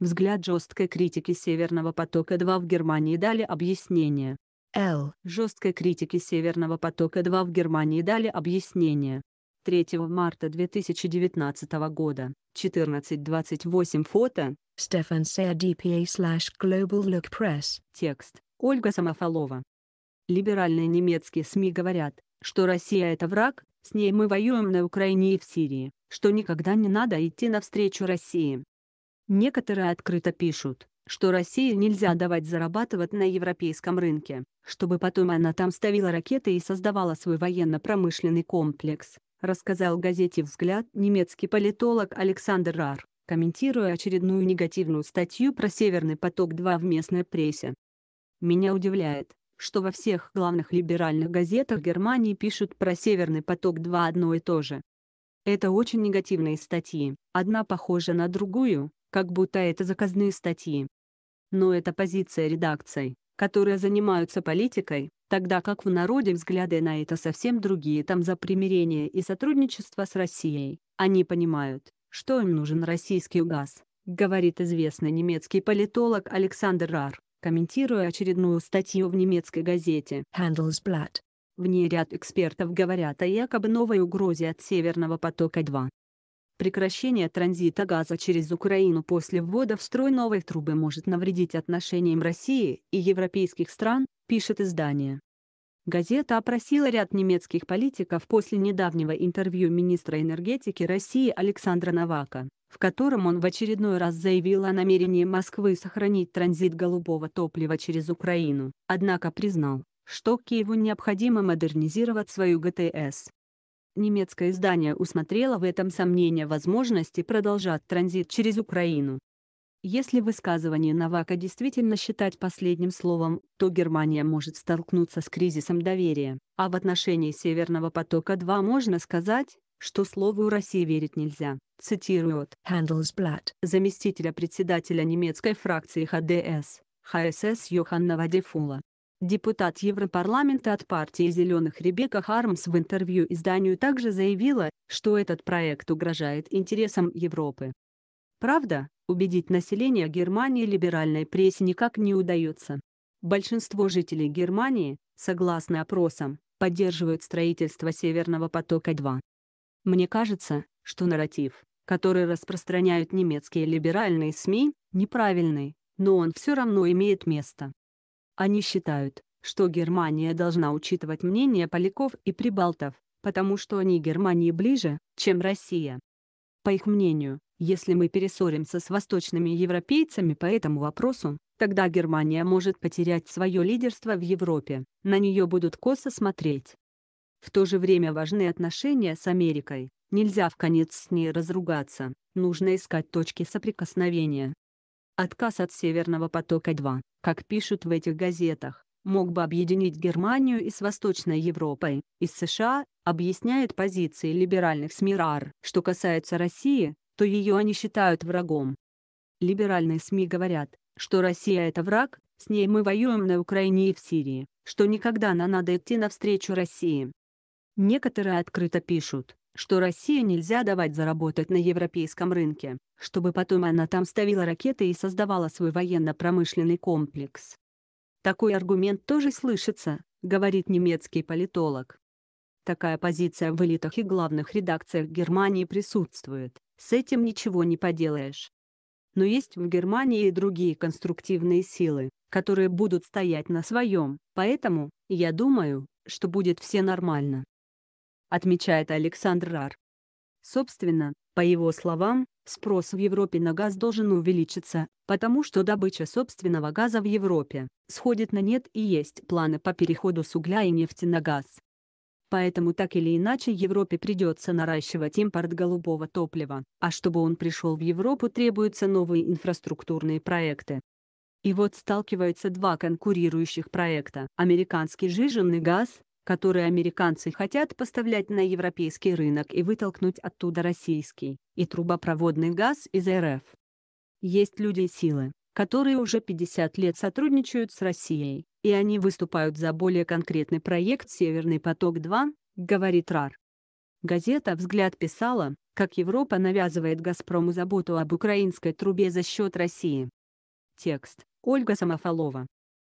Взгляд жесткой критики «Северного потока-2» в Германии дали объяснение. Л. Жесткой критики «Северного потока-2» в Германии дали объяснение. 3 марта 2019 года, 14.28 фото, Стефан Сея DPA slash Global Look Press. Текст. Ольга Самофалова. Либеральные немецкие СМИ говорят, что Россия это враг, с ней мы воюем на Украине и в Сирии, что никогда не надо идти навстречу России, Некоторые открыто пишут, что России нельзя давать зарабатывать на европейском рынке, чтобы потом она там ставила ракеты и создавала свой военно-промышленный комплекс, рассказал газете «Взгляд» немецкий политолог Александр Рар, комментируя очередную негативную статью про «Северный поток-2» в местной прессе. Меня удивляет, что во всех главных либеральных газетах Германии пишут про «Северный поток-2» одно и то же. Это очень негативные статьи, одна похожа на другую, как будто это заказные статьи. Но это позиция редакций, которые занимаются политикой, тогда как в народе взгляды на это совсем другие там за примирение и сотрудничество с Россией. Они понимают, что им нужен российский газ, говорит известный немецкий политолог Александр Рар, комментируя очередную статью в немецкой газете Handelsblatt. В ней ряд экспертов говорят о якобы новой угрозе от Северного потока-2. Прекращение транзита газа через Украину после ввода в строй новой трубы может навредить отношениям России и европейских стран, пишет издание. Газета опросила ряд немецких политиков после недавнего интервью министра энергетики России Александра Навака, в котором он в очередной раз заявил о намерении Москвы сохранить транзит голубого топлива через Украину, однако признал, что Киеву необходимо модернизировать свою ГТС. Немецкое издание усмотрело в этом сомнение возможности продолжать транзит через Украину. Если высказывание Навака действительно считать последним словом, то Германия может столкнуться с кризисом доверия, а в отношении «Северного потока-2» можно сказать, что слову России верить нельзя, цитирует Handelsblatt, заместителя председателя немецкой фракции ХДС, ХСС Йоханна Вадефула. Депутат Европарламента от партии «Зеленых» Ребекка Хармс в интервью изданию также заявила, что этот проект угрожает интересам Европы. Правда, убедить население Германии либеральной прессе никак не удается. Большинство жителей Германии, согласно опросам, поддерживают строительство «Северного потока-2». Мне кажется, что нарратив, который распространяют немецкие либеральные СМИ, неправильный, но он все равно имеет место. Они считают, что Германия должна учитывать мнение поляков и прибалтов, потому что они Германии ближе, чем Россия. По их мнению, если мы перессоримся с восточными европейцами по этому вопросу, тогда Германия может потерять свое лидерство в Европе, на нее будут косо смотреть. В то же время важны отношения с Америкой, нельзя в конец с ней разругаться, нужно искать точки соприкосновения, Отказ от «Северного потока-2», как пишут в этих газетах, мог бы объединить Германию и с Восточной Европой, и с США, объясняет позиции либеральных СМИ РАР. Что касается России, то ее они считают врагом. Либеральные СМИ говорят, что Россия – это враг, с ней мы воюем на Украине и в Сирии, что никогда нам надо идти навстречу России. Некоторые открыто пишут, что Россию нельзя давать заработать на европейском рынке, чтобы потом она там ставила ракеты и создавала свой военно-промышленный комплекс. Такой аргумент тоже слышится, говорит немецкий политолог. Такая позиция в элитах и главных редакциях Германии присутствует, с этим ничего не поделаешь. Но есть в Германии и другие конструктивные силы, которые будут стоять на своем, поэтому, я думаю, что будет все нормально отмечает Александр Рар. Собственно, по его словам, спрос в Европе на газ должен увеличиться, потому что добыча собственного газа в Европе сходит на нет и есть планы по переходу с угля и нефти на газ. Поэтому так или иначе Европе придется наращивать импорт голубого топлива, а чтобы он пришел в Европу требуются новые инфраструктурные проекты. И вот сталкиваются два конкурирующих проекта – американский жиженный газ которые американцы хотят поставлять на европейский рынок и вытолкнуть оттуда российский и трубопроводный газ из РФ. Есть люди и силы, которые уже 50 лет сотрудничают с Россией, и они выступают за более конкретный проект «Северный поток-2», говорит РАР. Газета «Взгляд» писала, как Европа навязывает «Газпрому» заботу об украинской трубе за счет России. Текст Ольга Самофалова